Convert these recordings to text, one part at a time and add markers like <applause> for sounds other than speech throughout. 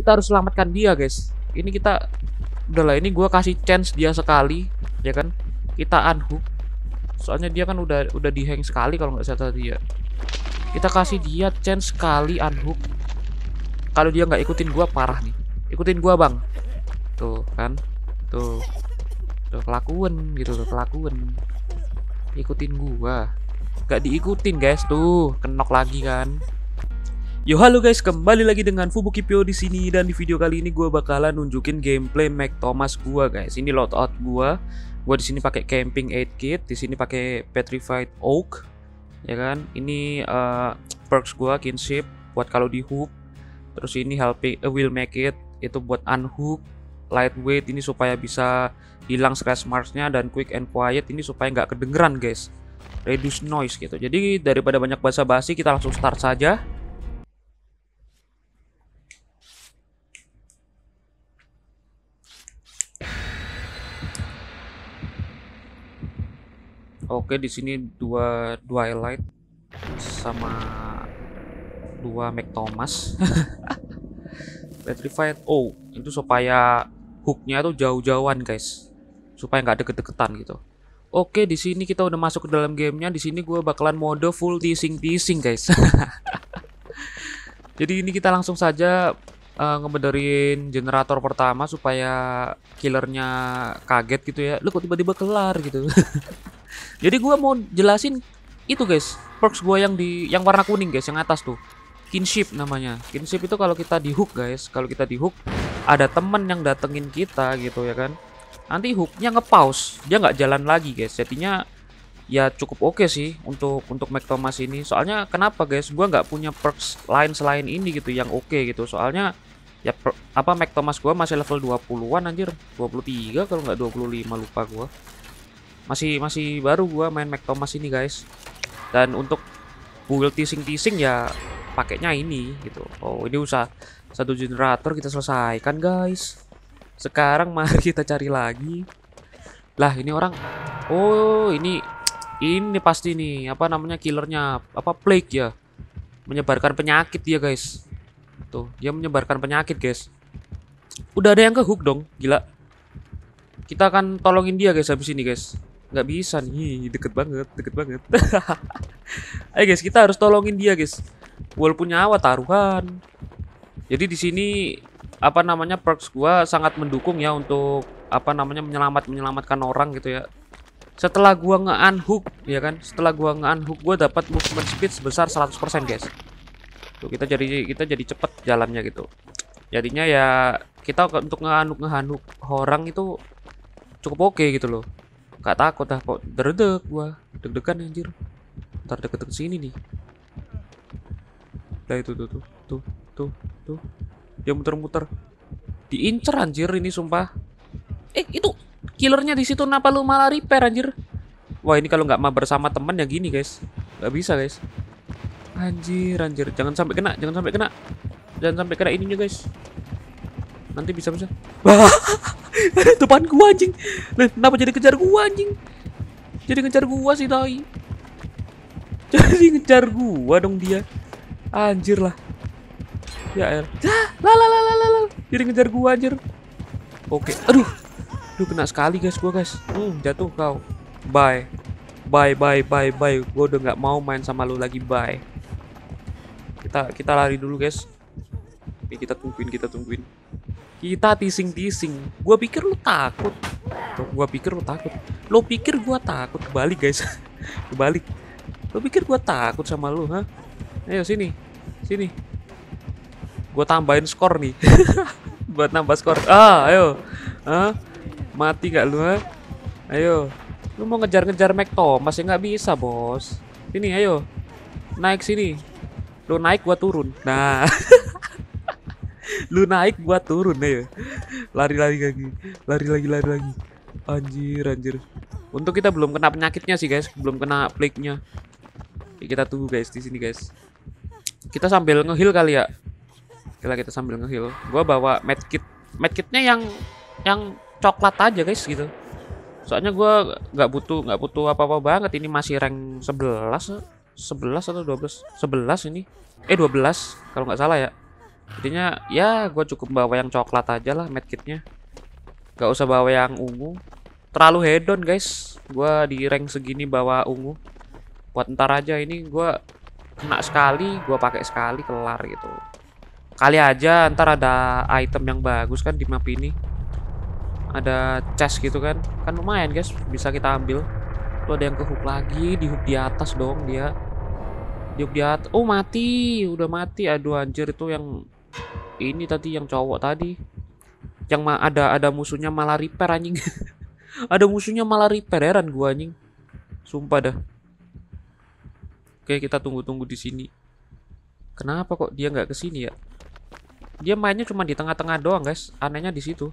kita harus selamatkan dia guys ini kita udahlah ini gue kasih chance dia sekali ya kan kita unhook soalnya dia kan udah udah dihang sekali kalau nggak salah dia ya. kita kasih dia chance sekali unhook kalau dia nggak ikutin gue parah nih ikutin gue bang tuh kan tuh tuh kelakuan gitu tuh kelakuan ikutin gue, nggak diikutin guys tuh kenok lagi kan Yo halo guys, kembali lagi dengan Fubuki Pio di sini dan di video kali ini gue bakalan nunjukin gameplay Mac Thomas gue guys. Ini loadout gue. Gue di sini pakai camping aid kit, di sini pakai petrified oak, ya kan? Ini uh, perks gue kinship buat kalau di hook. Terus ini helping uh, eh, will make it itu buat unhook lightweight ini supaya bisa hilang stress marksnya dan quick and quiet ini supaya nggak kedengeran guys reduce noise gitu jadi daripada banyak basa-basi kita langsung start saja Oke, di sini dua dua elite sama dua Mac Thomas. <laughs> Petrified. Oh, itu supaya hooknya tuh jauh-jauhan, guys. Supaya nggak deket-deketan gitu. Oke, di sini kita udah masuk ke dalam gamenya. Di sini gue bakalan mode full teasing-teasing, guys. <laughs> Jadi ini kita langsung saja uh, ngebenerin generator pertama supaya killernya kaget gitu ya. Lu kok tiba-tiba kelar gitu. <laughs> Jadi gue mau jelasin itu guys, perks gue yang di yang warna kuning guys, yang atas tuh. Kinship namanya. Kinship itu kalau kita di hook guys, kalau kita di hook ada temen yang datengin kita gitu ya kan. Nanti hooknya ngepause, dia nggak jalan lagi guys. Jadinya ya cukup oke okay sih untuk untuk Mac Thomas ini. Soalnya kenapa guys, gue nggak punya perks lain selain ini gitu yang oke okay gitu. Soalnya ya per, apa Mac Thomas gue masih level 20-an anjir 23 kalau nggak 25 lupa gue masih masih baru gua main Mac Thomas ini guys dan untuk build teasing-teasing ya pakainya ini gitu oh ini usah satu generator kita selesaikan guys sekarang mari <laughs> kita cari lagi lah ini orang oh ini ini pasti nih apa namanya killernya apa plague ya menyebarkan penyakit dia guys tuh dia menyebarkan penyakit guys udah ada yang ke hook dong gila kita akan tolongin dia guys habis ini guys nggak bisa nih deket banget deket banget <laughs> ayo guys kita harus tolongin dia guys walaupun nyawa taruhan jadi di sini apa namanya perks gua sangat mendukung ya untuk apa namanya menyelamat menyelamatkan orang gitu ya setelah gua nge-unhook ya kan setelah gua nge-unhook gua dapat movement speed sebesar 100% guys tuh kita jadi kita jadi cepet jalannya gitu jadinya ya kita untuk ngehanuk ngehanuk orang itu cukup oke okay gitu loh Gak takut dah, kok derdek gua. Deg-degan anjir. Ntar deket-deket sini nih. Nah itu tuh tuh tuh tuh tuh. Dia muter-muter. Diincer anjir ini sumpah. Eh itu killernya di situ kenapa lu malah repair anjir? Wah ini kalau nggak mau bersama temen ya gini guys. Gak bisa guys. Anjir anjir jangan sampai kena jangan sampai kena jangan sampai kena ininya guys. Nanti bisa bisa. <laughs> <laughs> depan gua anjing Lah, kenapa jadi kejar gua anjing jadi ngejar gua sih tai <laughs> jadi ngejar gua dong dia anjir lah ya el Lah la la la la jadi ngejar gua anjir oke aduh aduh kena sekali guys gua guys hmm, jatuh kau bye bye bye bye bye gua udah nggak mau main sama lu lagi bye kita kita lari dulu guys Ini kita tungguin kita tungguin kita tising-tising gue pikir lu takut tuh gue pikir lu takut lo pikir gue takut kebalik guys <laughs> kebalik lo pikir gue takut sama lu ha ayo sini sini gue tambahin skor nih <laughs> buat nambah skor ah ayo ah mati gak lu ha ayo lu mau ngejar-ngejar Mac Thomas ya nggak bisa bos ini ayo naik sini lu naik gua turun nah <laughs> lu naik gua turun deh ya. lari lari lagi lari lagi lari lagi anjir anjir untuk kita belum kena penyakitnya sih guys belum kena plague-nya kita tunggu guys di sini guys kita sambil ngehil kali ya kita kita sambil ngehil gua bawa medkit medkitnya yang yang coklat aja guys gitu soalnya gua nggak butuh nggak butuh apa-apa banget ini masih rank 11 11 atau 12 11 ini eh 12 kalau nggak salah ya Jadinya ya gue cukup bawa yang coklat aja lah medkitnya. Gak usah bawa yang ungu. Terlalu hedon guys. Gue di rank segini bawa ungu. Buat ntar aja ini gue kena sekali, gue pakai sekali kelar gitu. Kali aja ntar ada item yang bagus kan di map ini. Ada chest gitu kan. Kan lumayan guys, bisa kita ambil. Tuh ada yang kehook lagi, di hook di atas dong dia. Di di atas. Oh mati, udah mati. Aduh anjir itu yang ini tadi yang cowok tadi yang ada ada musuhnya malah repair anjing <laughs> ada musuhnya malah repair heran gua anjing sumpah dah oke kita tunggu-tunggu di sini kenapa kok dia nggak kesini ya dia mainnya cuma di tengah-tengah doang guys anehnya di situ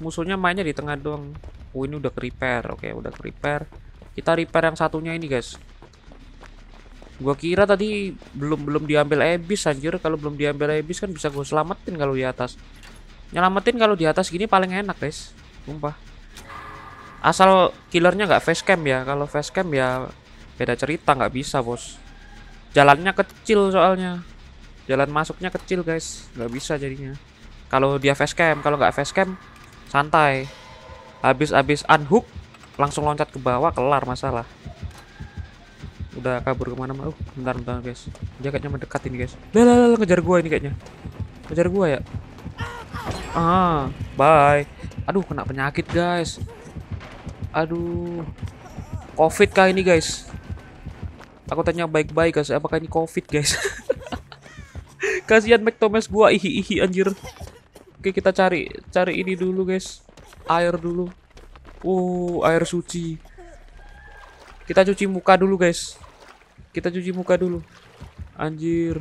musuhnya mainnya di tengah doang oh ini udah ke repair oke udah ke repair kita repair yang satunya ini guys Gua kira tadi belum belum diambil ebis anjir. Kalau belum diambil ebis kan bisa gua selamatin kalau di atas. Nyelamatin kalau di atas gini paling enak, guys. Sumpah. Asal killernya nggak facecam ya. Kalau facecam ya beda cerita nggak bisa, Bos. Jalannya kecil soalnya. Jalan masuknya kecil, guys. nggak bisa jadinya. Kalau dia facecam, kalau nggak facecam santai. Habis-habis unhook langsung loncat ke bawah kelar masalah udah kabur kemana mana uh oh, bentar bentar guys dia kayaknya mendekat ini guys lah lah ngejar gua ini kayaknya ngejar gua ya ah bye aduh kena penyakit guys aduh covid kah ini guys aku tanya baik-baik guys apakah ini covid guys <laughs> kasihan Mac Thomas gua ihi ihi anjir oke kita cari cari ini dulu guys air dulu uh air suci kita cuci muka dulu guys kita cuci muka dulu. Anjir.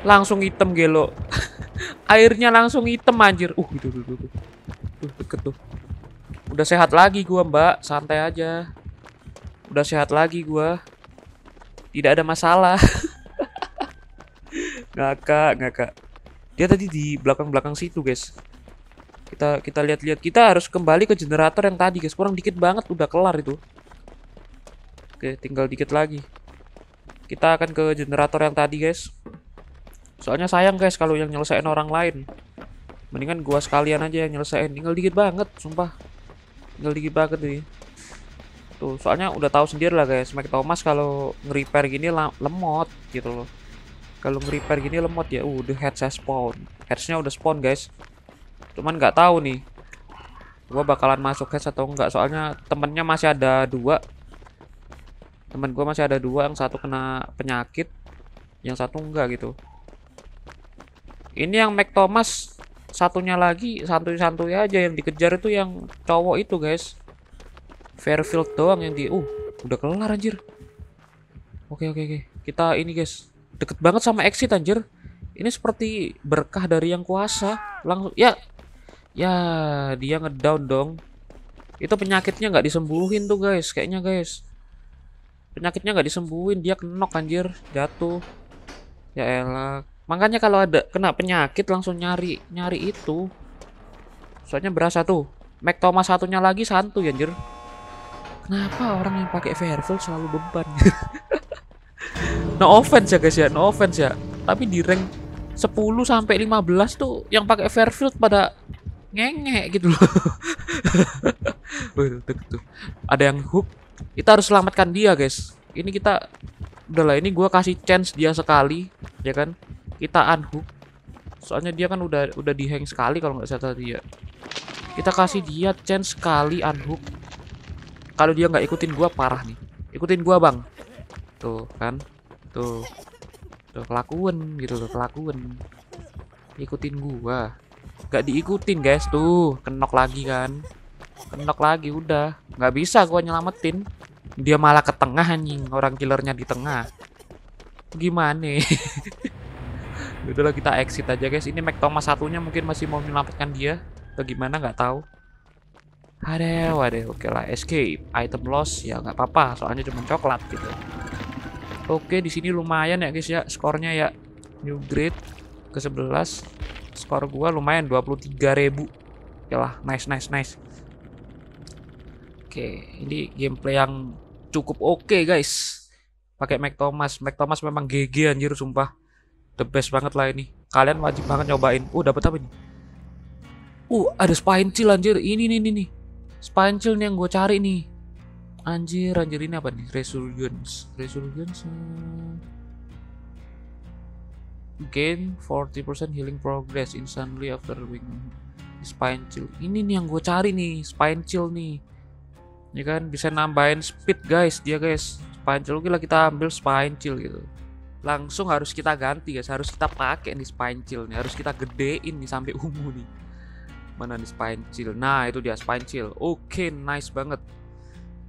Langsung hitam gelo. <laughs> Airnya langsung hitam anjir. Uh, itu tuh tuh. Tuh deket tuh. Udah sehat lagi gua, Mbak. Santai aja. Udah sehat lagi gua. Tidak ada masalah. <laughs> ngakak, ngakak. Dia tadi di belakang-belakang situ, guys kita kita lihat-lihat kita harus kembali ke generator yang tadi guys kurang dikit banget udah kelar itu Oke, tinggal dikit lagi. Kita akan ke generator yang tadi, guys. Soalnya sayang, guys, kalau yang nyelesain orang lain. Mendingan gua sekalian aja yang nyelesain. Tinggal dikit banget, sumpah. Tinggal dikit banget nih. Tuh, soalnya udah tahu sendiri lah, guys. Mike Thomas kalau nge-repair gini lemot gitu loh. Kalau nge-repair gini lemot ya. Uh, the head saya spawn. Headsnya udah spawn, guys. Cuman nggak tahu nih gua bakalan masuk head atau enggak soalnya temennya masih ada dua teman gue masih ada dua yang satu kena penyakit yang satu enggak gitu ini yang Mac Thomas satunya lagi santuy-santuy aja yang dikejar itu yang cowok itu guys Fairfield doang yang di uh udah kelar anjir oke oke oke kita ini guys deket banget sama exit anjir ini seperti berkah dari yang kuasa langsung ya ya dia ngedown dong itu penyakitnya nggak disembuhin tuh guys kayaknya guys Penyakitnya nggak disembuhin, dia kenok anjir, jatuh. Ya elah. Makanya kalau ada kena penyakit langsung nyari nyari itu. Soalnya berasa tuh. Mac Thomas satunya lagi santu ya anjir. Kenapa orang yang pakai Fairfield selalu beban? <laughs> no offense ya guys ya, no offense ya. Tapi di rank 10 sampai 15 tuh yang pakai Fairfield pada ngengek gitu loh. <laughs> Ada yang hook, kita harus selamatkan dia, guys. Ini kita udahlah ini gua kasih chance dia sekali, ya kan? Kita unhook. Soalnya dia kan udah udah dihang sekali kalau nggak salah tadi ya. Kita kasih dia chance sekali unhook. Kalau dia nggak ikutin gua parah nih. Ikutin gua, Bang. Tuh, kan? Tuh. Tuh kelakuan gitu loh, kelakuan. Ikutin gua gak diikutin guys tuh kenok lagi kan kenok lagi udah nggak bisa gua nyelamatin dia malah ke tengah anjing orang killernya di tengah gimana <laughs> udahlah kita exit aja guys ini Mac Thomas satunya mungkin masih mau menyelamatkan dia atau gimana nggak tahu ada aduh, oke lah escape. Item loss ya nggak apa-apa, soalnya cuma coklat gitu. Oke, di sini lumayan ya guys ya, skornya ya new grade ke 11. Skor gua lumayan 23.000. Oke lah, nice nice nice. Oke, ini gameplay yang cukup oke okay, guys pakai Mac Thomas Mac Thomas memang GG anjir sumpah the best banget lah ini kalian wajib banget nyobain uh dapat apa ini uh ada spine chill anjir ini nih nih spine chill yang gue cari nih anjir anjir ini apa nih resurgence resurgence eh. gain 40% healing progress instantly after wing spine chill ini nih yang gue cari nih spine chill nih ya kan bisa nambahin speed guys dia guys spine gila kita ambil spine gitu langsung harus kita ganti guys harus kita pakai nih spine nih harus kita gedein nih sampai <laughs> ungu nih mana nih spine nah itu dia spine oke okay, nice banget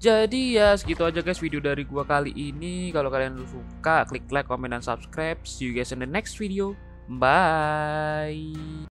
jadi ya segitu aja guys video dari gua kali ini kalau kalian suka klik like comment dan subscribe see you guys in the next video bye